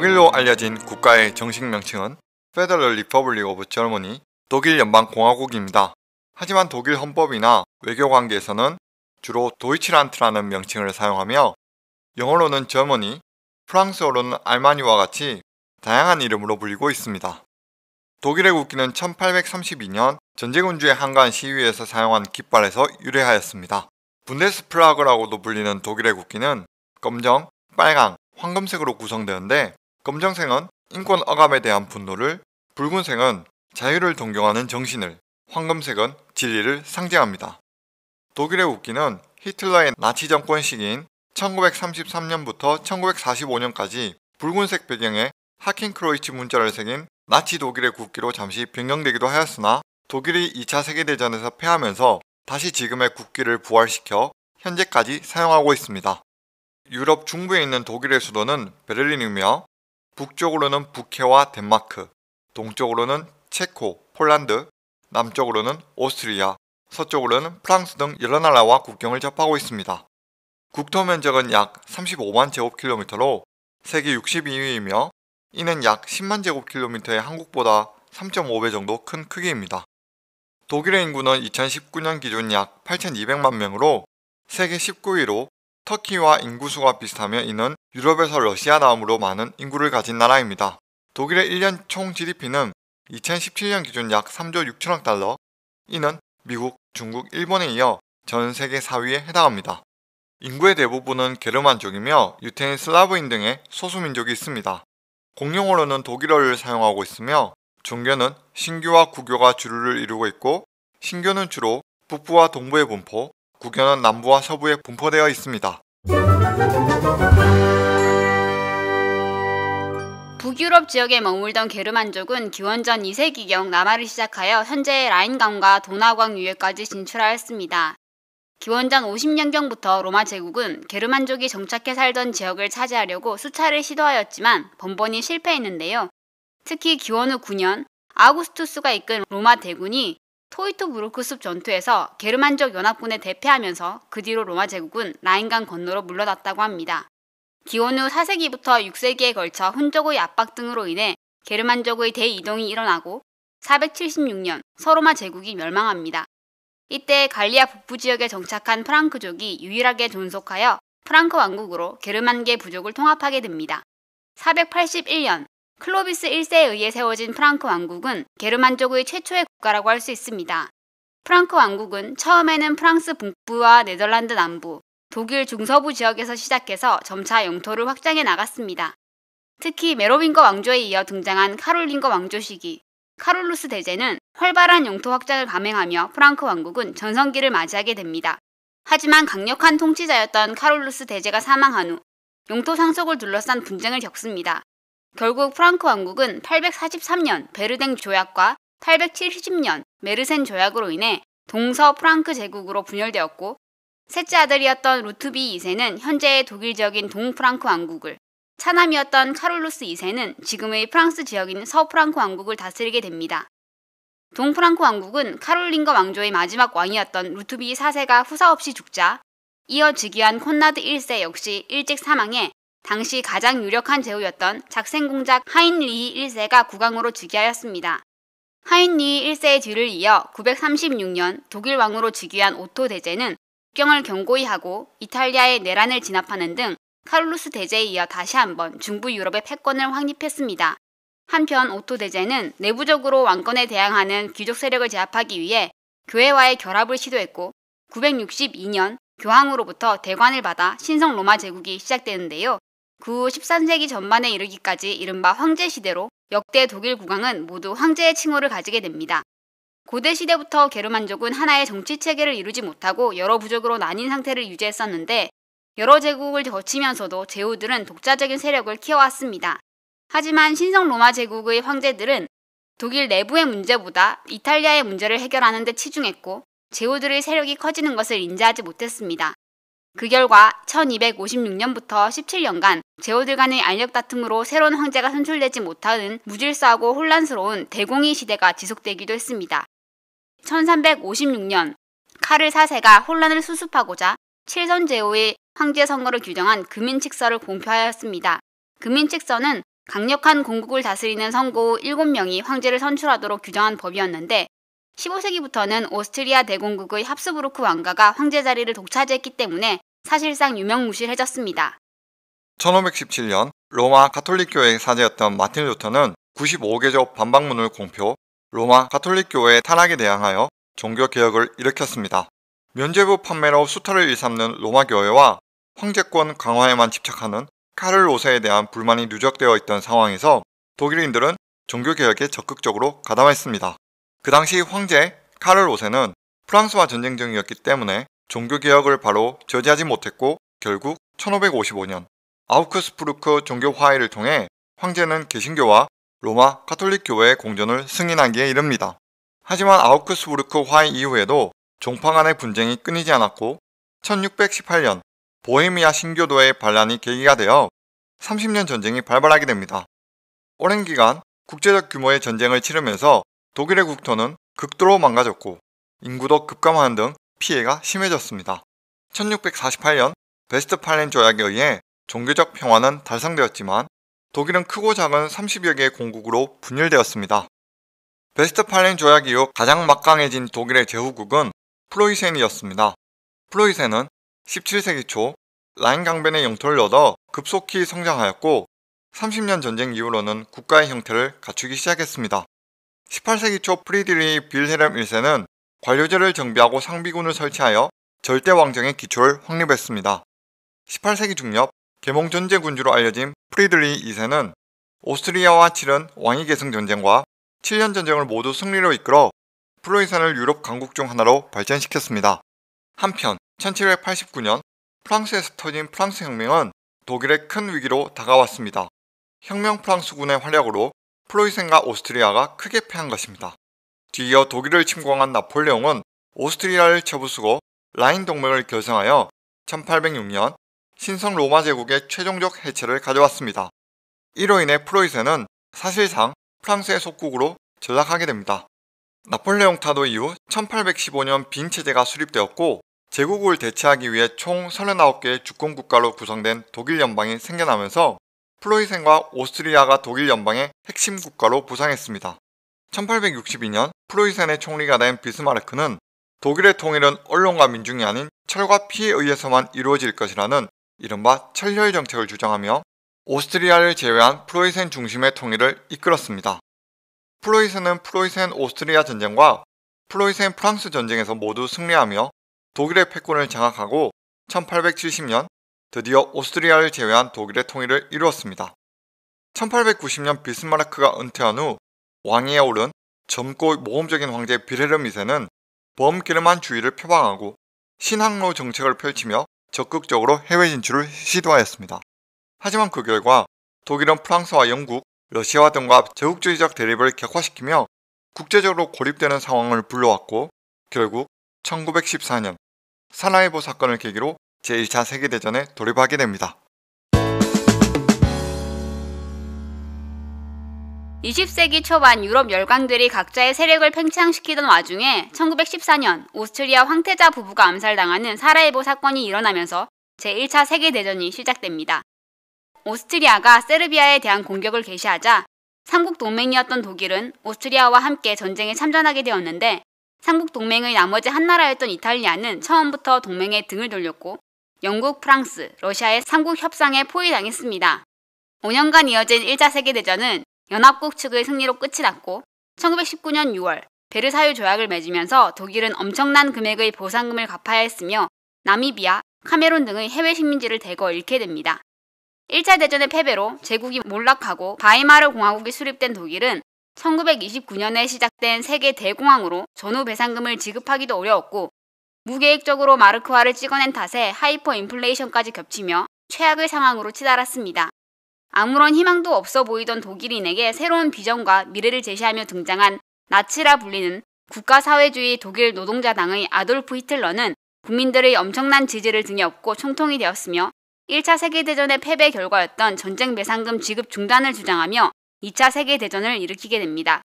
독일로 알려진 국가의 정식 명칭은 Federal Republic of Germany, 독일 연방공화국입니다. 하지만 독일 헌법이나 외교관계에서는 주로 도이치란트라는 명칭을 사용하며 영어로는 젊은이, 프랑스어로는 알마니와 같이 다양한 이름으로 불리고 있습니다. 독일의 국기는 1832년 전제군주의 한간 시위에서 사용한 깃발에서 유래하였습니다. 분데스플라그라고도 불리는 독일의 국기는 검정, 빨강, 황금색으로 구성되는데 검정색은 인권 억압에 대한 분노를, 붉은색은 자유를 동경하는 정신을, 황금색은 진리를 상징합니다. 독일의 국기는 히틀러의 나치 정권 시기인 1933년부터 1945년까지 붉은색 배경에 하킨크로이츠 문자를 새긴 나치 독일의 국기로 잠시 변경되기도 하였으나 독일이 2차 세계대전에서 패하면서 다시 지금의 국기를 부활시켜 현재까지 사용하고 있습니다. 유럽 중부에 있는 독일의 수도는 베를린이며 북쪽으로는 북해와 덴마크, 동쪽으로는 체코, 폴란드, 남쪽으로는 오스트리아, 서쪽으로는 프랑스 등 여러 나라와 국경을 접하고 있습니다. 국토 면적은 약 35만 제곱킬로미터로 세계 62위이며 이는 약 10만 제곱킬로미터의 한국보다 3.5배 정도 큰 크기입니다. 독일의 인구는 2019년 기준 약 8,200만 명으로 세계 19위로 터키와 인구수가 비슷하며 이는 유럽에서 러시아 다음으로 많은 인구를 가진 나라입니다. 독일의 1년 총 GDP는 2017년 기준 약 3조 6천억 달러, 이는 미국, 중국, 일본에 이어 전 세계 4위에 해당합니다. 인구의 대부분은 게르만족이며 유태인 슬라브인 등의 소수민족이 있습니다. 공용어로는 독일어를 사용하고 있으며 종교는 신교와 구교가 주류를 이루고 있고 신교는 주로 북부와 동부의 분포, 국연은 남부와 서부에 분포되어 있습니다. 북유럽 지역에 머물던 게르만족은 기원전 2세기경 남하를 시작하여 현재의 라인강과 도나우강 유해까지 진출하였습니다. 기원전 50년경부터 로마 제국은 게르만족이 정착해 살던 지역을 차지하려고 수차례 시도하였지만 번번이 실패했는데요. 특히 기원 후 9년 아우구스투스가 이끈 로마 대군이 토이토브루크숲 전투에서 게르만족 연합군에 대패하면서 그 뒤로 로마 제국은 라인강 건너로 물러났다고 합니다. 기원 후 4세기부터 6세기에 걸쳐 훈족의 압박 등으로 인해 게르만족의 대이동이 일어나고 476년 서로마 제국이 멸망합니다. 이때 갈리아 북부 지역에 정착한 프랑크족이 유일하게 존속하여 프랑크 왕국으로 게르만계 부족을 통합하게 됩니다. 481년 클로비스 1세에 의해 세워진 프랑크 왕국은 게르만족의 최초의 국가라고 할 수 있습니다. 프랑크 왕국은 처음에는 프랑스 북부와 네덜란드 남부, 독일 중서부 지역에서 시작해서 점차 영토를 확장해 나갔습니다. 특히 메로빙거 왕조에 이어 등장한 카롤링거 왕조 시기, 카롤루스 대제는 활발한 영토 확장을 감행하며 프랑크 왕국은 전성기를 맞이하게 됩니다. 하지만 강력한 통치자였던 카롤루스 대제가 사망한 후 영토 상속을 둘러싼 분쟁을 겪습니다. 결국 프랑크 왕국은 843년 베르댕 조약과 870년 메르센 조약으로 인해 동서 프랑크 제국으로 분열되었고 셋째 아들이었던 루트비 2세는 현재의 독일 지역인 동프랑크 왕국을 차남이었던 카롤루스 2세는 지금의 프랑스 지역인 서프랑크 왕국을 다스리게 됩니다. 동프랑크 왕국은 카롤린거 왕조의 마지막 왕이었던 루트비 4세가 후사없이 죽자 이어 즉위한 콘라드 1세 역시 일찍 사망해 당시 가장 유력한 제후였던 작생공작 하인리히 1세가 국왕으로 즉위하였습니다. 하인리히 1세의 뒤를 이어 936년 독일 왕으로 즉위한 오토 대제는 국경을 경고히 하고 이탈리아의 내란을 진압하는 등 카를루스 대제에 이어 다시 한번 중부 유럽의 패권을 확립했습니다. 한편 오토 대제는 내부적으로 왕권에 대항하는 귀족 세력을 제압하기 위해 교회와의 결합을 시도했고 962년 교황으로부터 대관을 받아 신성 로마 제국이 시작되는데요. 그후 13세기 전반에 이르기까지 이른바 황제 시대로 역대 독일 국왕은 모두 황제의 칭호를 가지게 됩니다. 고대 시대부터 게르만족은 하나의 정치 체계를 이루지 못하고 여러 부족으로 나뉜 상태를 유지했었는데 여러 제국을 거치면서도 제후들은 독자적인 세력을 키워왔습니다. 하지만 신성 로마 제국의 황제들은 독일 내부의 문제보다 이탈리아의 문제를 해결하는 데 치중했고 제후들의 세력이 커지는 것을 인지하지 못했습니다. 그 결과 1256년부터 17년간 제후들 간의 안력 다툼으로 새로운 황제가 선출되지 못하는 무질서하고 혼란스러운 대공의 시대가 지속되기도 했습니다. 1356년 카를 4세가 혼란을 수습하고자 7선 제후의 황제 선거를 규정한 금인칙서를 공표하였습니다. 금인칙서는 강력한 공국을 다스리는 선거후 7명이 황제를 선출하도록 규정한 법이었는데 15세기부터는 오스트리아 대공국의 합스부르크 왕가가 황제 자리를 독차지했기 때문에 사실상 유명무실해졌습니다. 1517년 로마 가톨릭교회의 사제였던 마틴 루터는 95개조 반박문을 공표, 로마 가톨릭교회의 탄압에 대항하여 종교개혁을 일으켰습니다. 면죄부 판매로 수탈을 일삼는 로마교회와 황제권 강화에만 집착하는 카를 5세에 대한 불만이 누적되어 있던 상황에서 독일인들은 종교개혁에 적극적으로 가담했습니다. 그 당시 황제 카를 5세는 프랑스와 전쟁 중이었기 때문에 종교개혁을 바로 저지하지 못했고 결국 1555년 아우크스부르크 종교 화해를 통해 황제는 개신교와 로마 카톨릭 교회의 공존을 승인하기에 이릅니다. 하지만 아우크스부르크 화해 이후에도 종파 간의 분쟁이 끊이지 않았고 1618년 보헤미아 신교도의 반란이 계기가 되어 30년 전쟁이 발발하게 됩니다. 오랜 기간 국제적 규모의 전쟁을 치르면서 독일의 국토는 극도로 망가졌고 인구도 급감하는 등 피해가 심해졌습니다. 1648년 베스트팔렌 조약에 의해 종교적 평화는 달성되었지만 독일은 크고 작은 30여 개의 공국으로 분열되었습니다. 베스트팔렌 조약 이후 가장 막강해진 독일의 제후국은 프로이센이었습니다. 프로이센은 17세기 초 라인 강변의 영토를 얻어 급속히 성장하였고 30년 전쟁 이후로는 국가의 형태를 갖추기 시작했습니다. 18세기 초 프리드리히 빌헤름 1세는 관료제를 정비하고 상비군을 설치하여 절대 왕정의 기초를 확립했습니다. 18세기 중엽 계몽전제 군주로 알려진 프리드리히 2세는 오스트리아와 치른 왕위 계승 전쟁과 7년 전쟁을 모두 승리로 이끌어 프로이산을 유럽 강국 중 하나로 발전시켰습니다. 한편 1789년 프랑스에서 터진 프랑스 혁명은 독일의 큰 위기로 다가왔습니다. 혁명 프랑스군의 활약으로 프로이센과 오스트리아가 크게 패한 것입니다. 뒤이어 독일을 침공한 나폴레옹은 오스트리아를 쳐부수고 라인 동맹을 결성하여 1806년 신성 로마 제국의 최종적 해체를 가져왔습니다. 이로 인해 프로이센은 사실상 프랑스의 속국으로 전락하게 됩니다. 나폴레옹 타도 이후 1815년 빈 체제가 수립되었고 제국을 대체하기 위해 총 39개의 주권 국가로 구성된 독일 연방이 생겨나면서 프로이센과 오스트리아가 독일 연방의 핵심 국가로 부상했습니다. 1862년 프로이센의 총리가 된 비스마르크는 독일의 통일은 언론과 민중이 아닌 철과 피에 의해서만 이루어질 것이라는 이른바 철혈 정책을 주장하며 오스트리아를 제외한 프로이센 중심의 통일을 이끌었습니다. 프로이센은 프로이센 오스트리아 전쟁과 프로이센 프랑스 전쟁에서 모두 승리하며 독일의 패권을 장악하고 1870년 드디어 오스트리아를 제외한 독일의 통일을 이루었습니다. 1890년 비스마르크가 은퇴한 후 왕위에 오른 젊고 모험적인 황제 비레름 2세는 범기름한 주의를 표방하고 신항로 정책을 펼치며 적극적으로 해외 진출을 시도하였습니다. 하지만 그 결과 독일은 프랑스와 영국, 러시아 등과 제국주의적 대립을 격화시키며 국제적으로 고립되는 상황을 불러왔고 결국 1914년 사나이보 사건을 계기로 제1차 세계대전에 돌입하게 됩니다. 20세기 초반 유럽 열강들이 각자의 세력을 팽창시키던 와중에 1914년 오스트리아 황태자 부부가 암살당하는 사라예보 사건이 일어나면서 제1차 세계대전이 시작됩니다. 오스트리아가 세르비아에 대한 공격을 개시하자 삼국 동맹이었던 독일은 오스트리아와 함께 전쟁에 참전하게 되었는데 삼국 동맹의 나머지 한 나라였던 이탈리아는 처음부터 동맹에 등을 돌렸고 영국, 프랑스, 러시아의 3국 협상에 포위당했습니다. 5년간 이어진 1차 세계대전은 연합국 측의 승리로 끝이 났고 1919년 6월 베르사유 조약을 맺으면서 독일은 엄청난 금액의 보상금을 갚아야 했으며 나미비아, 카메론 등의 해외 식민지를 대거 잃게 됩니다. 1차 대전의 패배로 제국이 몰락하고 바이마르 공화국이 수립된 독일은 1929년에 시작된 세계 대공황으로 전후 배상금을 지급하기도 어려웠고 무계획적으로 마르크화를 찍어낸 탓에 하이퍼 인플레이션까지 겹치며 최악의 상황으로 치달았습니다. 아무런 희망도 없어 보이던 독일인에게 새로운 비전과 미래를 제시하며 등장한 나치라 불리는 국가사회주의 독일 노동자당의 아돌프 히틀러는 국민들의 엄청난 지지를 등에 업고 총통이 되었으며 1차 세계대전의 패배 결과였던 전쟁 배상금 지급 중단을 주장하며 2차 세계대전을 일으키게 됩니다.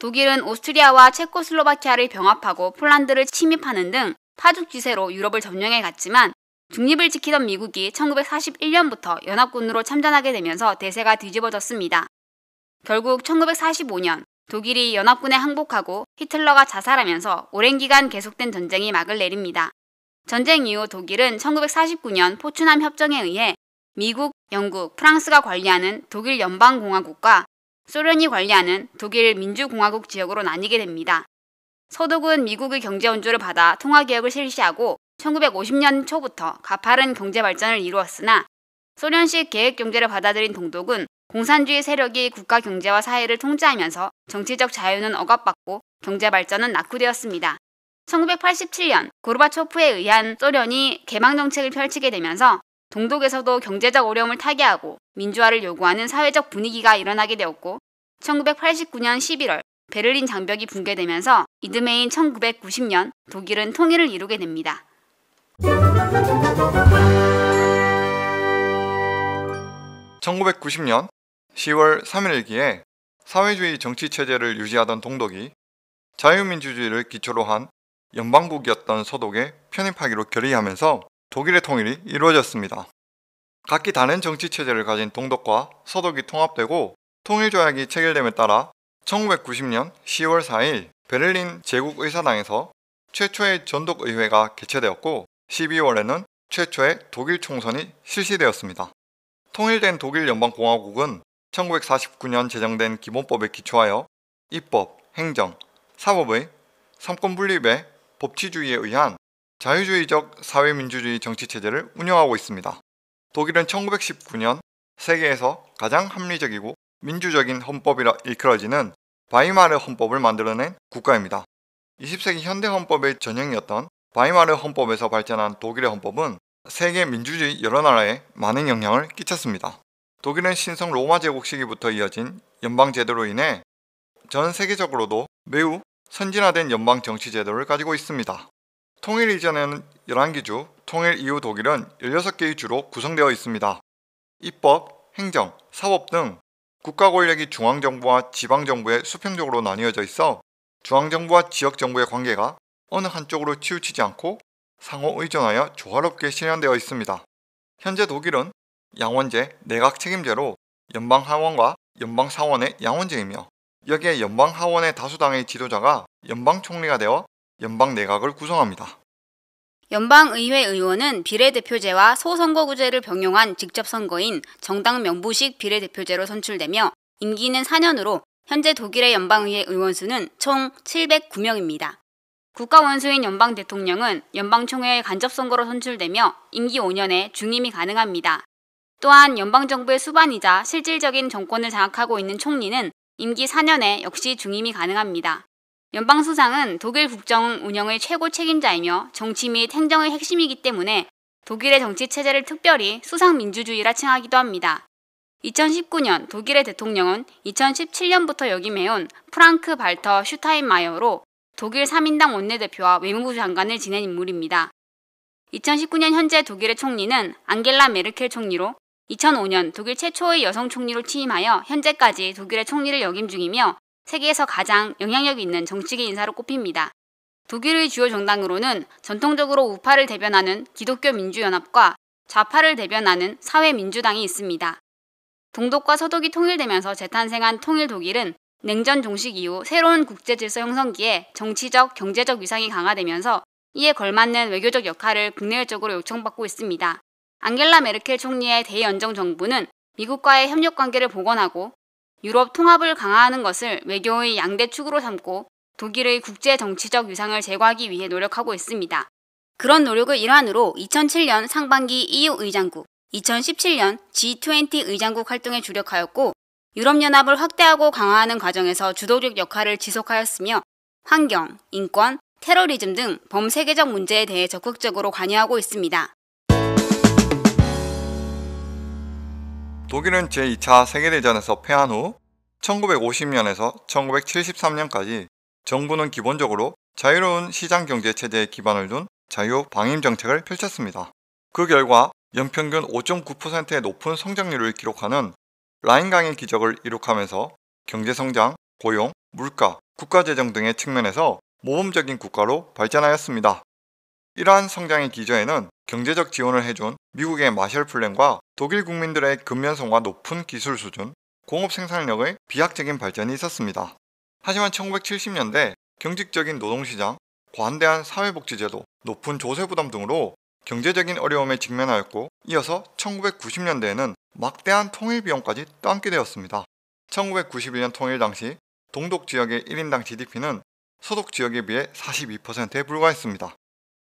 독일은 오스트리아와 체코슬로바키아를 병합하고 폴란드를 침입하는 등 파죽지세로 유럽을 점령해 갔지만 중립을 지키던 미국이 1941년부터 연합군으로 참전하게 되면서 대세가 뒤집어졌습니다. 결국 1945년 독일이 연합군에 항복하고 히틀러가 자살하면서 오랜 기간 계속된 전쟁이 막을 내립니다. 전쟁 이후 독일은 1949년 포츠남 협정에 의해 미국, 영국, 프랑스가 관리하는 독일 연방공화국과 소련이 관리하는 독일 민주공화국 지역으로 나뉘게 됩니다. 서독은 미국의 경제 원조를 받아 통화개혁을 실시하고 1950년 초부터 가파른 경제 발전을 이루었으나 소련식 계획 경제를 받아들인 동독은 공산주의 세력이 국가 경제와 사회를 통제하면서 정치적 자유는 억압받고 경제 발전은 낙후되었습니다. 1987년 고르바초프에 의한 소련이 개방 정책을 펼치게 되면서 동독에서도 경제적 어려움을 타개하고 민주화를 요구하는 사회적 분위기가 일어나게 되었고 1989년 11월 베를린 장벽이 붕괴되면서 이듬해인 1990년 독일은 통일을 이루게 됩니다. (1990년) (10월 3일기에) 사회주의 정치 체제를 유지하던 동독이 자유민주주의를 기초로 한 연방국이었던 서독에 편입하기로 결의하면서 독일의 통일이 이루어졌습니다. 각기 다른 정치 체제를 가진 동독과 서독이 통합되고 통일 조약이 체결됨에 따라 1990년 10월 4일 베를린 제국의사당에서 최초의 전독의회가 개최되었고 12월에는 최초의 독일 총선이 실시되었습니다. 통일된 독일 연방공화국은 1949년 제정된 기본법에 기초하여 입법, 행정, 사법의 삼권 분립의 법치주의에 의한 자유주의적 사회민주주의 정치체제를 운영하고 있습니다. 독일은 1919년 세계에서 가장 합리적이고 민주적인 헌법이라 일컬어지는 바이마르 헌법을 만들어낸 국가입니다. 20세기 현대 헌법의 전형이었던 바이마르 헌법에서 발전한 독일의 헌법은 세계 민주주의 여러 나라에 많은 영향을 끼쳤습니다. 독일은 신성 로마 제국 시기부터 이어진 연방 제도로 인해 전 세계적으로도 매우 선진화된 연방 정치 제도를 가지고 있습니다. 통일 이전에는 11개 주, 통일 이후 독일은 16개의 주로 구성되어 있습니다. 입법, 행정, 사법 등 국가 권력이 중앙정부와 지방정부에 수평적으로 나뉘어져 있어 중앙정부와 지역정부의 관계가 어느 한쪽으로 치우치지 않고 상호 의존하여 조화롭게 실현되어 있습니다. 현재 독일은 양원제, 내각 책임제로 연방하원과 연방사원의 양원제이며 여기에 연방하원의 다수당의 지도자가 연방총리가 되어 연방내각을 구성합니다. 연방의회 의원은 비례대표제와 소선거구제를 병용한 직접선거인 정당 명부식 비례대표제로 선출되며 임기는 4년으로 현재 독일의 연방의회 의원수는 총 709명입니다. 국가원수인 연방대통령은 연방총회의 간접선거로 선출되며 임기 5년에 중임이 가능합니다. 또한 연방정부의 수반이자 실질적인 정권을 장악하고 있는 총리는 임기 4년에 역시 중임이 가능합니다. 연방수상은 독일 국정 운영의 최고 책임자이며 정치 및 행정의 핵심이기 때문에 독일의 정치 체제를 특별히 수상민주주의라 칭하기도 합니다. 2019년 독일의 대통령은 2017년부터 역임해온 프랑크 발터 슈타인마이어로 독일 3인당 원내대표와 외무부 장관을 지낸 인물입니다. 2019년 현재 독일의 총리는 앙겔라 메르켈 총리로 2005년 독일 최초의 여성 총리로 취임하여 현재까지 독일의 총리를 역임 중이며 세계에서 가장 영향력 있는 정치계 인사로 꼽힙니다. 독일의 주요 정당으로는 전통적으로 우파를 대변하는 기독교 민주연합과 좌파를 대변하는 사회민주당이 있습니다. 동독과 서독이 통일되면서 재탄생한 통일 독일은 냉전 종식 이후 새로운 국제 질서 형성기에 정치적, 경제적 위상이 강화되면서 이에 걸맞는 외교적 역할을 국내외적으로 요청받고 있습니다. 앙겔라 메르켈 총리의 대연정 정부는 미국과의 협력 관계를 복원하고 유럽 통합을 강화하는 것을 외교의 양대 축으로 삼고 독일의 국제 정치적 위상을 제거하기 위해 노력하고 있습니다. 그런 노력의 일환으로 2007년 상반기 EU 의장국, 2017년 G20 의장국 활동에 주력하였고 유럽연합을 확대하고 강화하는 과정에서 주도적 역할을 지속하였으며 환경, 인권, 테러리즘 등 범세계적 문제에 대해 적극적으로 관여하고 있습니다. 독일은 제2차 세계대전에서 패한 후 1950년에서 1973년까지 정부는 기본적으로 자유로운 시장 경제 체제에 기반을 둔 자유 방임 정책을 펼쳤습니다. 그 결과 연평균 5.9%의 높은 성장률을 기록하는 라인강의 기적을 이룩하면서 경제성장, 고용, 물가, 국가재정 등의 측면에서 모범적인 국가로 발전하였습니다. 이러한 성장의 기저에는 경제적 지원을 해준 미국의 마셜 플랜과 독일 국민들의 근면성과 높은 기술 수준, 공업 생산력의 비약적인 발전이 있었습니다. 하지만 1970년대 경직적인 노동시장, 관대한 사회복지제도, 높은 조세부담 등으로 경제적인 어려움에 직면하였고 이어서 1990년대에는 막대한 통일비용까지 떠안게 되었습니다. 1991년 통일 당시 동독 지역의 1인당 GDP는 소독 지역에 비해 42%에 불과했습니다.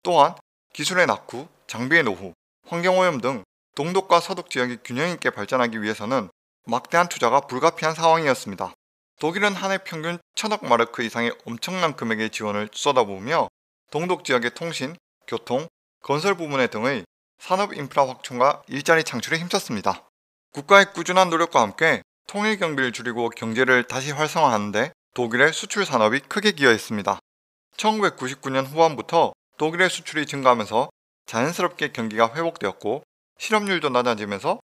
또한 기술의 낙후, 장비의 노후, 환경오염 등 동독과 서독 지역이 균형 있게 발전하기 위해서는 막대한 투자가 불가피한 상황이었습니다. 독일은 한 해 평균 천억 마르크 이상의 엄청난 금액의 지원을 쏟아부으며 동독 지역의 통신, 교통, 건설 부문의 등의 산업 인프라 확충과 일자리 창출에 힘썼습니다. 국가의 꾸준한 노력과 함께 통일 경비를 줄이고 경제를 다시 활성화하는데 독일의 수출 산업이 크게 기여했습니다. 1999년 후반부터 독일의 수출이 증가하면서 자연스럽게 경기가 회복되었고 실업률도 낮아지면서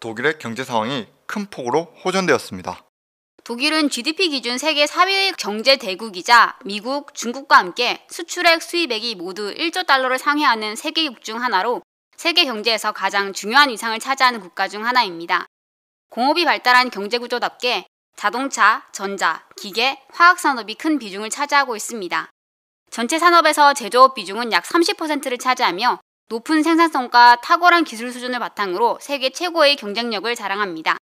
독일의 경제 상황이 큰 폭으로 호전되었습니다. 독일은 GDP 기준 세계 4위 경제 대국이자 미국, 중국과 함께 수출액, 수입액이 모두 1조 달러를 상회하는 세계국 중 하나로 세계 경제에서 가장 중요한 위상을 차지하는 국가 중 하나입니다. 공업이 발달한 경제 구조답게 자동차, 전자, 기계, 화학 산업이 큰 비중을 차지하고 있습니다. 전체 산업에서 제조업 비중은 약 30%를 차지하며 높은 생산성과 탁월한 기술 수준을 바탕으로 세계 최고의 경쟁력을 자랑합니다.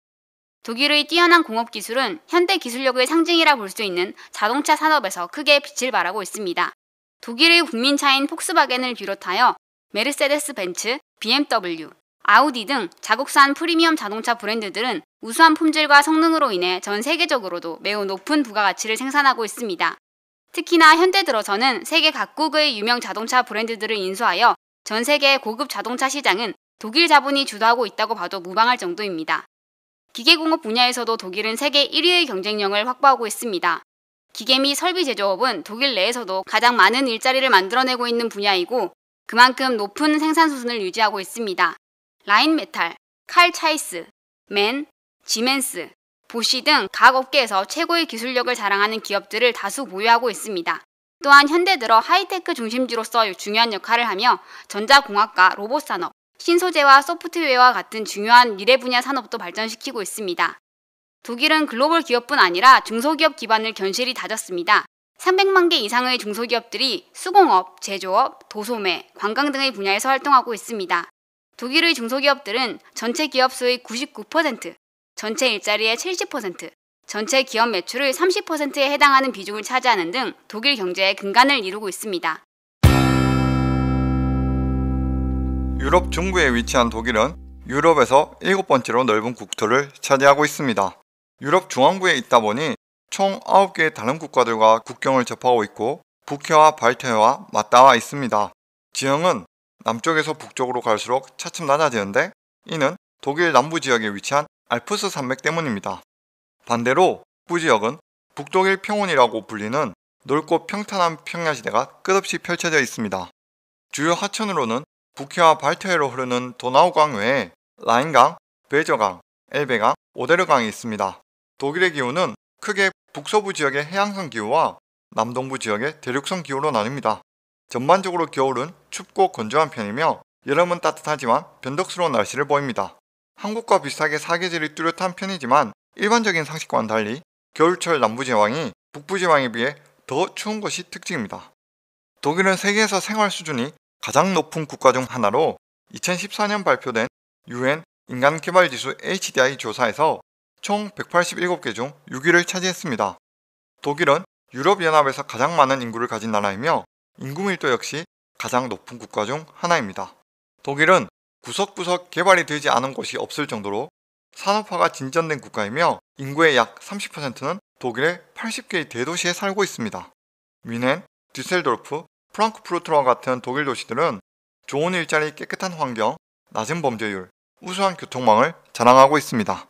독일의 뛰어난 공업 기술은 현대 기술력의 상징이라 볼 수 있는 자동차 산업에서 크게 빛을 발하고 있습니다. 독일의 국민차인 폭스바겐을 비롯하여 메르세데스 벤츠, BMW, 아우디 등 자국산 프리미엄 자동차 브랜드들은 우수한 품질과 성능으로 인해 전 세계적으로도 매우 높은 부가가치를 생산하고 있습니다. 특히나 현대 들어서는 세계 각국의 유명 자동차 브랜드들을 인수하여 전 세계 고급 자동차 시장은 독일 자본이 주도하고 있다고 봐도 무방할 정도입니다. 기계공업 분야에서도 독일은 세계 1위의 경쟁력을 확보하고 있습니다. 기계 및 설비 제조업은 독일 내에서도 가장 많은 일자리를 만들어내고 있는 분야이고 그만큼 높은 생산 수준을 유지하고 있습니다. 라인 메탈, 칼 차이스, 맨, 지멘스, 보시 등 각 업계에서 최고의 기술력을 자랑하는 기업들을 다수 보유하고 있습니다. 또한 현대 들어 하이테크 중심지로서 중요한 역할을 하며 전자공학과 로봇산업, 신소재와 소프트웨어와 같은 중요한 미래 분야 산업도 발전시키고 있습니다. 독일은 글로벌 기업뿐 아니라 중소기업 기반을 견실히 다졌습니다. 300만 개 이상의 중소기업들이 수공업, 제조업, 도소매, 관광 등의 분야에서 활동하고 있습니다. 독일의 중소기업들은 전체 기업 수의 99%, 전체 일자리의 70%, 전체 기업 매출의 30%에 해당하는 비중을 차지하는 등 독일 경제의 근간을 이루고 있습니다. 유럽 중부에 위치한 독일은 유럽에서 일곱 번째로 넓은 국토를 차지하고 있습니다. 유럽 중앙부에 있다 보니 총 9개의 다른 국가들과 국경을 접하고 있고 북해와 발해와 맞닿아 있습니다. 지형은 남쪽에서 북쪽으로 갈수록 차츰 낮아지는데 이는 독일 남부 지역에 위치한 알프스 산맥 때문입니다. 반대로 북부 지역은 북독일 평원이라고 불리는 넓고 평탄한 평야시대가 끝없이 펼쳐져 있습니다. 주요 하천으로는 북해와 발트해로 흐르는 도나우강 외에 라인강, 베저강, 엘베강, 오데르강이 있습니다. 독일의 기후는 크게 북서부 지역의 해양성 기후와 남동부 지역의 대륙성 기후로 나뉩니다. 전반적으로 겨울은 춥고 건조한 편이며 여름은 따뜻하지만 변덕스러운 날씨를 보입니다. 한국과 비슷하게 사계절이 뚜렷한 편이지만 일반적인 상식과는 달리 겨울철 남부지방이 북부지방에 비해 더 추운 것이 특징입니다. 독일은 세계에서 생활 수준이 가장 높은 국가 중 하나로 2014년 발표된 UN 인간개발지수 HDI 조사에서 총 187개 중 6위를 차지했습니다. 독일은 유럽연합에서 가장 많은 인구를 가진 나라이며 인구 밀도 역시 가장 높은 국가 중 하나입니다. 독일은 구석구석 개발이 되지 않은 곳이 없을 정도로 산업화가 진전된 국가이며 인구의 약 30%는 독일의 80개의 대도시에 살고 있습니다. 위넨, 디셀도르프 프랑크푸르트와 같은 독일 도시들은 좋은 일자리, 깨끗한 환경, 낮은 범죄율, 우수한 교통망을 자랑하고 있습니다.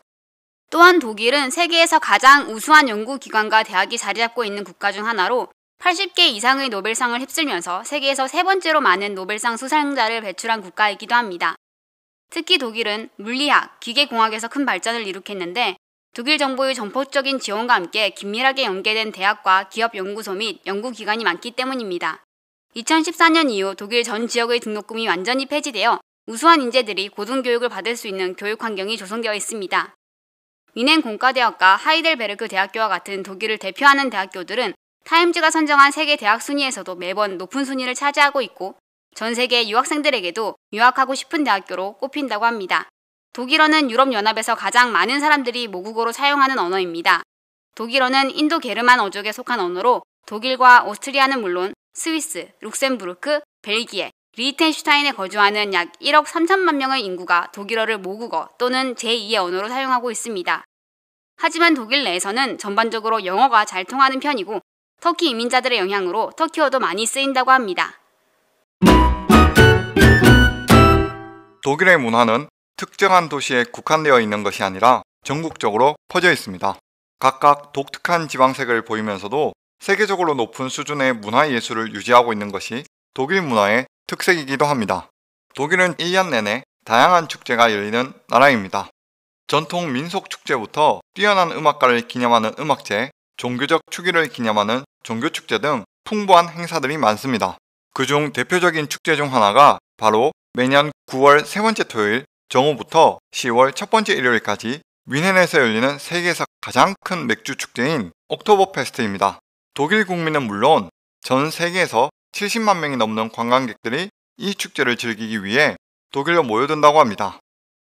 또한 독일은 세계에서 가장 우수한 연구기관과 대학이 자리잡고 있는 국가 중 하나로 80개 이상의 노벨상을 휩쓸면서 세계에서 세 번째로 많은 노벨상 수상자를 배출한 국가이기도 합니다. 특히 독일은 물리학, 기계공학에서 큰 발전을 이룩했는데 독일 정부의 전폭적인 지원과 함께 긴밀하게 연계된 대학과 기업 연구소 및 연구기관이 많기 때문입니다. 2014년 이후 독일 전 지역의 등록금이 완전히 폐지되어 우수한 인재들이 고등교육을 받을 수 있는 교육 환경이 조성되어 있습니다. 미넨 공과대학과 하이델베르크 대학교와 같은 독일을 대표하는 대학교들은 타임즈가 선정한 세계 대학 순위에서도 매번 높은 순위를 차지하고 있고 전 세계 유학생들에게도 유학하고 싶은 대학교로 꼽힌다고 합니다. 독일어는 유럽연합에서 가장 많은 사람들이 모국어로 사용하는 언어입니다. 독일어는 인도 게르만 어족에 속한 언어로 독일과 오스트리아는 물론 스위스, 룩셈부르크, 벨기에, 리히텐슈타인에 거주하는 약 1억 3천만 명의 인구가 독일어를 모국어 또는 제2의 언어로 사용하고 있습니다. 하지만 독일 내에서는 전반적으로 영어가 잘 통하는 편이고 터키 이민자들의 영향으로 터키어도 많이 쓰인다고 합니다. 독일의 문화는 특정한 도시에 국한되어 있는 것이 아니라 전국적으로 퍼져 있습니다. 각각 독특한 지방색을 보이면서도 세계적으로 높은 수준의 문화예술을 유지하고 있는 것이 독일 문화의 특색이기도 합니다. 독일은 1년 내내 다양한 축제가 열리는 나라입니다. 전통 민속 축제부터 뛰어난 음악가를 기념하는 음악제, 종교적 축일을 기념하는 종교축제 등 풍부한 행사들이 많습니다. 그중 대표적인 축제 중 하나가 바로 매년 9월 세 번째 토요일 정오부터 10월 첫 번째 일요일까지 뮌헨에서 열리는 세계에서 가장 큰 맥주 축제인 옥토버 페스트입니다. 독일 국민은 물론 전 세계에서 70만 명이 넘는 관광객들이 이 축제를 즐기기 위해 독일로 모여든다고 합니다.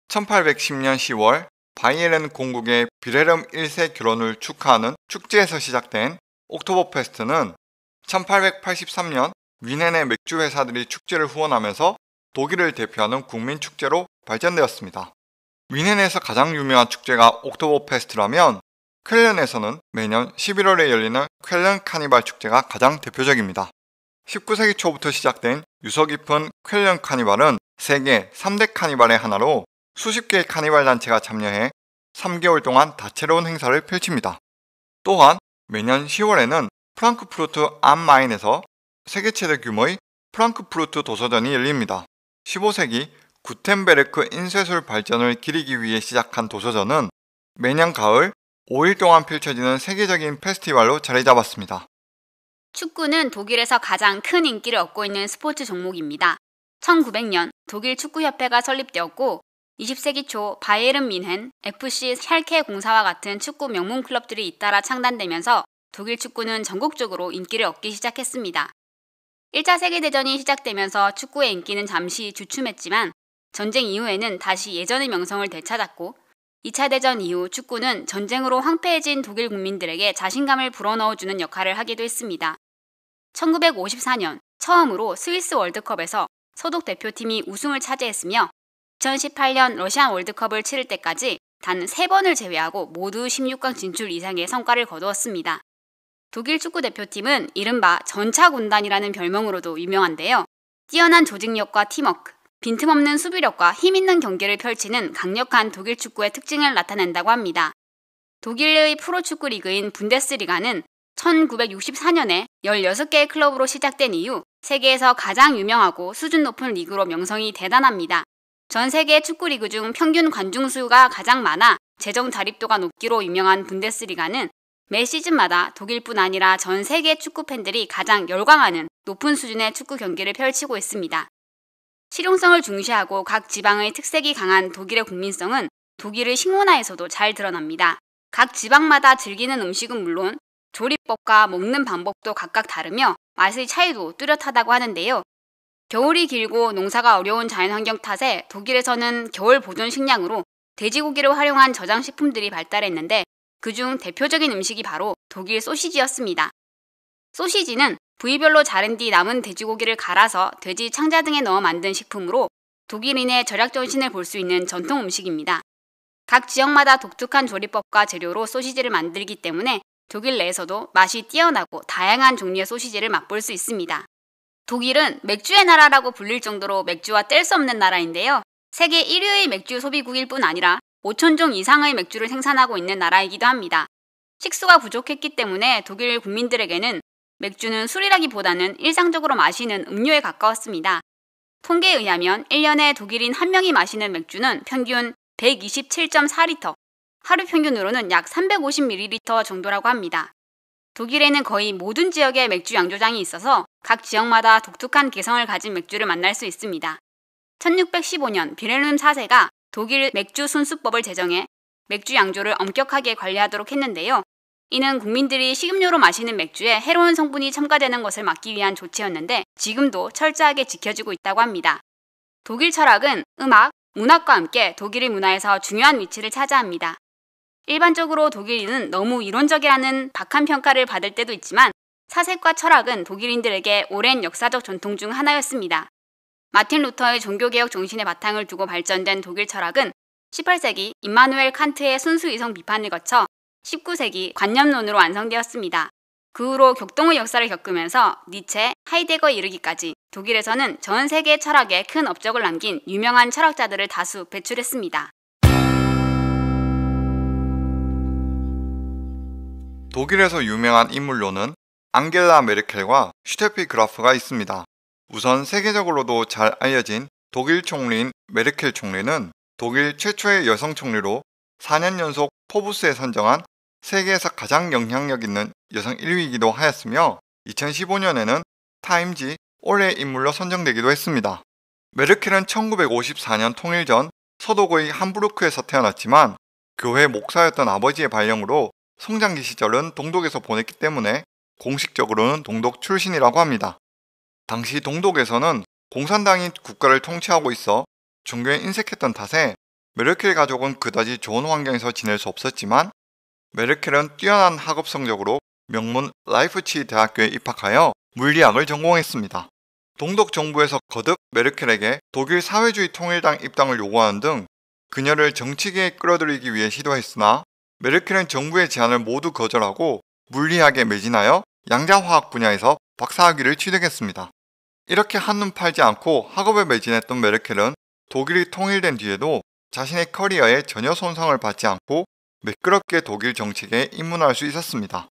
1810년 10월 바이에른 공국의 비레름 1세 결혼을 축하하는 축제에서 시작된 옥토버페스트는 1883년 위넨의 맥주 회사들이 축제를 후원하면서 독일을 대표하는 국민 축제로 발전되었습니다. 위넨에서 가장 유명한 축제가 옥토버 페스트라면 쾰른에서는 매년 11월에 열리는 쾰른 카니발 축제가 가장 대표적입니다. 19세기 초부터 시작된 유서 깊은 쾰른 카니발은 세계 3대 카니발의 하나로 수십 개의 카니발 단체가 참여해 3개월 동안 다채로운 행사를 펼칩니다. 또한 매년 10월에는 프랑크푸르트 암마인에서 세계 최대 규모의 프랑크푸르트 도서전이 열립니다. 15세기 구텐베르크 인쇄술 발전을 기리기 위해 시작한 도서전은 매년 가을 5일 동안 펼쳐지는 세계적인 페스티벌로 자리 잡았습니다. 축구는 독일에서 가장 큰 인기를 얻고 있는 스포츠 종목입니다. 1900년 독일 축구협회가 설립되었고 20세기 초 바이에른 민헨, FC 샬케 공사와 같은 축구 명문 클럽들이 잇따라 창단되면서 독일 축구는 전국적으로 인기를 얻기 시작했습니다. 1차 세계대전이 시작되면서 축구의 인기는 잠시 주춤했지만 전쟁 이후에는 다시 예전의 명성을 되찾았고 2차 대전 이후 축구는 전쟁으로 황폐해진 독일 국민들에게 자신감을 불어넣어주는 역할을 하기도 했습니다. 1954년 처음으로 스위스 월드컵에서 소독 대표팀이 우승을 차지했으며 2018년 러시아 월드컵을 치를 때까지 단 3번을 제외하고 모두 16강 진출 이상의 성과를 거두었습니다. 독일 축구 대표팀은 이른바 전차 군단이라는 별명으로도 유명한데요. 뛰어난 조직력과 팀워크, 빈틈없는 수비력과 힘있는 경기를 펼치는 강력한 독일 축구의 특징을 나타낸다고 합니다. 독일의 프로축구 리그인 분데스리가는 1964년에 16개의 클럽으로 시작된 이후 세계에서 가장 유명하고 수준 높은 리그로 명성이 대단합니다. 전 세계 축구 리그 중 평균 관중 수가 가장 많아 재정 자립도가 높기로 유명한 분데스리가는 매 시즌마다 독일뿐 아니라 전 세계 축구 팬들이 가장 열광하는 높은 수준의 축구 경기를 펼치고 있습니다. 실용성을 중시하고 각 지방의 특색이 강한 독일의 국민성은 독일의 식문화에서도 잘 드러납니다. 각 지방마다 즐기는 음식은 물론 조리법과 먹는 방법도 각각 다르며 맛의 차이도 뚜렷하다고 하는데요. 겨울이 길고 농사가 어려운 자연환경 탓에 독일에서는 겨울 보존 식량으로 돼지고기를 활용한 저장식품들이 발달했는데 그중 대표적인 음식이 바로 독일 소시지였습니다. 소시지는 부위별로 자른 뒤 남은 돼지고기를 갈아서 돼지 창자 등에 넣어 만든 식품으로 독일인의 절약 정신을 볼 수 있는 전통 음식입니다. 각 지역마다 독특한 조리법과 재료로 소시지를 만들기 때문에 독일 내에서도 맛이 뛰어나고 다양한 종류의 소시지를 맛볼 수 있습니다. 독일은 맥주의 나라라고 불릴 정도로 맥주와 뗄 수 없는 나라인데요. 세계 1위의 맥주 소비국일 뿐 아니라 5천 종 이상의 맥주를 생산하고 있는 나라이기도 합니다. 식수가 부족했기 때문에 독일 국민들에게는 맥주는 술이라기보다는 일상적으로 마시는 음료에 가까웠습니다. 통계에 의하면 1년에 독일인 한 명이 마시는 맥주는 평균 127.4리터, 하루 평균으로는 약 350ml 정도라고 합니다. 독일에는 거의 모든 지역에 맥주 양조장이 있어서 각 지역마다 독특한 개성을 가진 맥주를 만날 수 있습니다. 1615년 비렐름 4세가 독일 맥주 순수법을 제정해 맥주 양조를 엄격하게 관리하도록 했는데요. 이는 국민들이 식음료로 마시는 맥주에 해로운 성분이 첨가되는 것을 막기 위한 조치였는데 지금도 철저하게 지켜지고 있다고 합니다. 독일 철학은 음악, 문학과 함께 독일의 문화에서 중요한 위치를 차지합니다. 일반적으로 독일인은 너무 이론적이라는 박한 평가를 받을 때도 있지만 사색과 철학은 독일인들에게 오랜 역사적 전통 중 하나였습니다. 마틴 루터의 종교개혁 정신의 바탕을 두고 발전된 독일 철학은 18세기 임마누엘 칸트의 순수 이성 비판을 거쳐 19세기 관념론으로 완성되었습니다. 그 후로 격동의 역사를 겪으면서 니체, 하이데거에 이르기까지 독일에서는 전 세계 철학에 큰 업적을 남긴 유명한 철학자들을 다수 배출했습니다. 독일에서 유명한 인물로는 앙겔라 메르켈과 슈테피 그라프가 있습니다. 우선 세계적으로도 잘 알려진 독일 총리인 메르켈 총리는 독일 최초의 여성 총리로 4년 연속 포브스에 선정한 세계에서 가장 영향력 있는 여성 1위이기도 하였으며 2015년에는 타임지 올해의 인물로 선정되기도 했습니다. 메르켈은 1954년 통일 전 서독의 함부르크에서 태어났지만 교회 목사였던 아버지의 발령으로 성장기 시절은 동독에서 보냈기 때문에 공식적으로는 동독 출신이라고 합니다. 당시 동독에서는 공산당이 국가를 통치하고 있어 종교에 인색했던 탓에 메르켈 가족은 그다지 좋은 환경에서 지낼 수 없었지만 메르켈은 뛰어난 학업 성적으로 명문 라이프치 대학교에 입학하여 물리학을 전공했습니다. 동독 정부에서 거듭 메르켈에게 독일 사회주의 통일당 입당을 요구하는 등 그녀를 정치계에 끌어들이기 위해 시도했으나 메르켈은 정부의 제안을 모두 거절하고 물리학에 매진하여 양자화학 분야에서 박사학위를 취득했습니다. 이렇게 한눈 팔지 않고 학업에 매진했던 메르켈은 독일이 통일된 뒤에도 자신의 커리어에 전혀 손상을 받지 않고 매끄럽게 독일 정책에 입문할 수 있었습니다.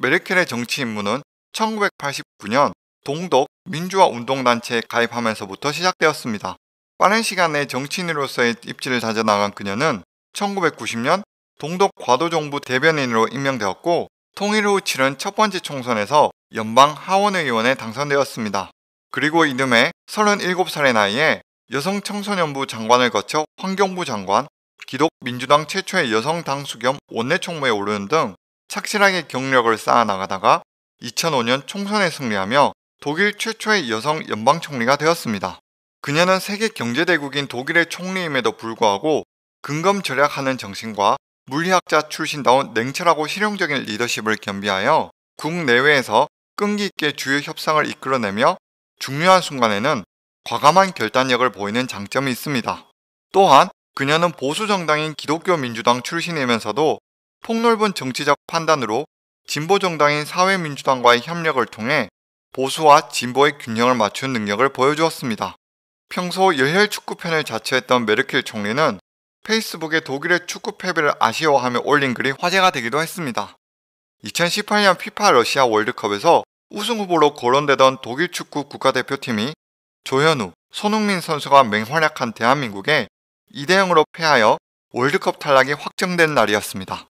메르켈의 정치 입문은 1989년 동독 민주화 운동단체에 가입하면서부터 시작되었습니다. 빠른 시간에 정치인으로서의 입지를 다져나간 그녀는 1990년 동독 과도정부 대변인으로 임명되었고 통일 후 치른 첫 번째 총선에서 연방 하원의원에 당선되었습니다. 그리고 이듬해 37살의 나이에 여성청소년부 장관을 거쳐 환경부 장관, 기독민주당 최초의 여성 당수 겸 원내총무에 오르는 등 착실하게 경력을 쌓아 나가다가 2005년 총선에 승리하며 독일 최초의 여성 연방총리가 되었습니다. 그녀는 세계 경제대국인 독일의 총리임에도 불구하고 근검 절약하는 정신과 물리학자 출신다운 냉철하고 실용적인 리더십을 겸비하여 국내외에서 끈기 있게 주요 협상을 이끌어내며 중요한 순간에는 과감한 결단력을 보이는 장점이 있습니다. 또한 그녀는 보수 정당인 기독교 민주당 출신이면서도 폭넓은 정치적 판단으로 진보 정당인 사회민주당과의 협력을 통해 보수와 진보의 균형을 맞춘 능력을 보여주었습니다. 평소 여혈 축구팬을 자처했던 메르켈 총리는 페이스북에 독일의 축구 패배를 아쉬워하며 올린 글이 화제가 되기도 했습니다. 2018년 피파 러시아 월드컵에서 우승 후보로 거론되던 독일 축구 국가대표팀이 조현우, 손흥민 선수가 맹활약한 대한민국에 2대0으로 패하여 월드컵 탈락이 확정된 날이었습니다.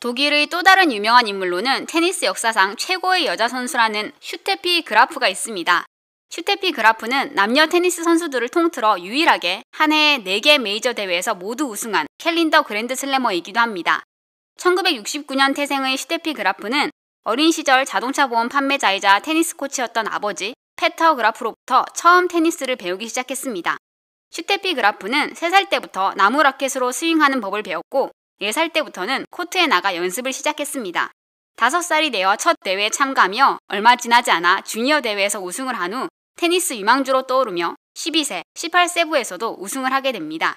독일의 또 다른 유명한 인물로는 테니스 역사상 최고의 여자 선수라는 슈테피 그라프가 있습니다. 슈테피 그라프는 남녀 테니스 선수들을 통틀어 유일하게 한 해에 4개 메이저 대회에서 모두 우승한 캘린더 그랜드슬래머이기도 합니다. 1969년 태생의 슈테피 그라프는 어린 시절 자동차 보험 판매자이자 테니스 코치였던 아버지 페터 그라프로부터 처음 테니스를 배우기 시작했습니다. 슈테피 그라프는 3살 때부터 나무 라켓으로 스윙하는 법을 배웠고 4살 때부터는 코트에 나가 연습을 시작했습니다. 5살이 되어 첫 대회에 참가하며 얼마 지나지 않아 주니어 대회에서 우승을 한 후 테니스 유망주로 떠오르며 12세, 18세부에서도 우승을 하게 됩니다.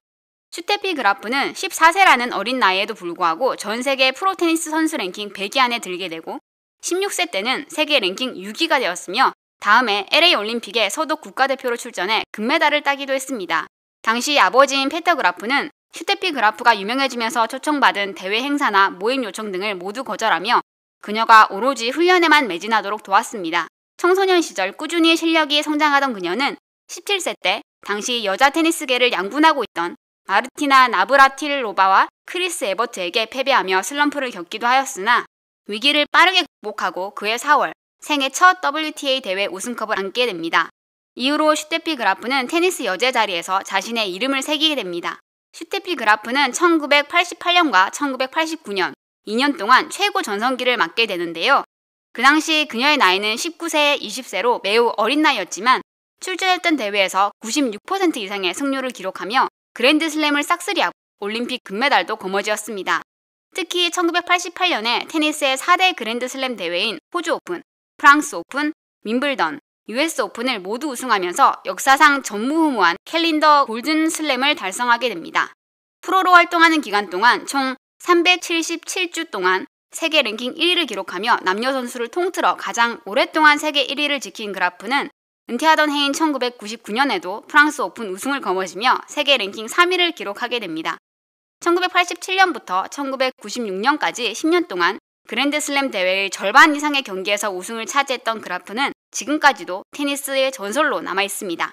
슈테피 그라프는 14세라는 어린 나이에도 불구하고 전 세계 프로 테니스 선수 랭킹 100위 안에 들게 되고 16세 때는 세계 랭킹 6위가 되었으며 다음해 LA 올림픽에 서독 국가대표로 출전해 금메달을 따기도 했습니다. 당시 아버지인 페터 그라프는 슈테피 그라프가 유명해지면서 초청받은 대회 행사나 모임 요청 등을 모두 거절하며 그녀가 오로지 훈련에만 매진하도록 도왔습니다. 청소년 시절 꾸준히 실력이 성장하던 그녀는 17세 때 당시 여자 테니스계를 양분하고 있던 마르티나 나브라틸로바와 크리스 에버트에게 패배하며 슬럼프를 겪기도 하였으나 위기를 빠르게 목하고 그해 4월 생애 첫 WTA 대회 우승컵을 안게 됩니다. 이후로 슈테피 그라프는 테니스 여제 자리에서 자신의 이름을 새기게 됩니다. 슈테피 그라프는 1988년과 1989년 2년 동안 최고 전성기를 맞게 되는데요. 그 당시 그녀의 나이는 19세, 20세로 매우 어린 나이였지만 출전했던 대회에서 96% 이상의 승률을 기록하며 그랜드슬램을 싹쓸이하고 올림픽 금메달도 거머쥐었습니다. 특히 1988년에 테니스의 4대 그랜드슬램 대회인 호주 오픈, 프랑스 오픈, 윈블던, US 오픈을 모두 우승하면서 역사상 전무후무한 캘린더 골든 슬램을 달성하게 됩니다. 프로로 활동하는 기간 동안 총 377주 동안 세계 랭킹 1위를 기록하며 남녀 선수를 통틀어 가장 오랫동안 세계 1위를 지킨 그라프는 은퇴하던 해인 1999년에도 프랑스 오픈 우승을 거머쥐며 세계 랭킹 3위를 기록하게 됩니다. 1987년부터 1996년까지 10년 동안 그랜드슬램 대회의 절반 이상의 경기에서 우승을 차지했던 그라프는 지금까지도 테니스의 전설로 남아 있습니다.